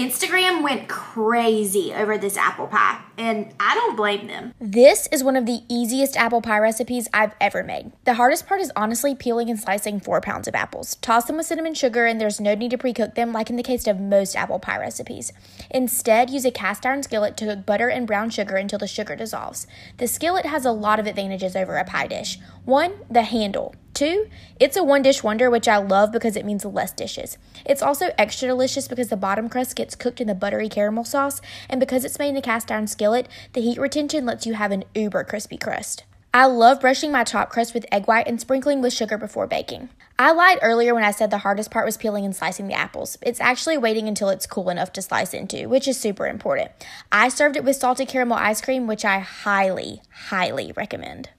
Instagram went crazy over this apple pie, and I don't blame them. This is one of the easiest apple pie recipes I've ever made. The hardest part is honestly peeling and slicing four pounds of apples. Toss them with cinnamon sugar, and there's no need to pre cook them like in the case of most apple pie recipes. Instead, use a cast iron skillet to cook butter and brown sugar until the sugar dissolves. The skillet has a lot of advantages over a pie dish. One, the handle two, it's a one dish wonder, which I love because it means less dishes. It's also extra delicious because the bottom crust gets cooked in the buttery caramel sauce, and because it's made in a cast iron skillet, the heat retention lets you have an uber crispy crust. I love brushing my top crust with egg white and sprinkling with sugar before baking. I lied earlier when I said the hardest part was peeling and slicing the apples. It's actually waiting until it's cool enough to slice into, which is super important. I served it with salted caramel ice cream, which I highly, highly recommend.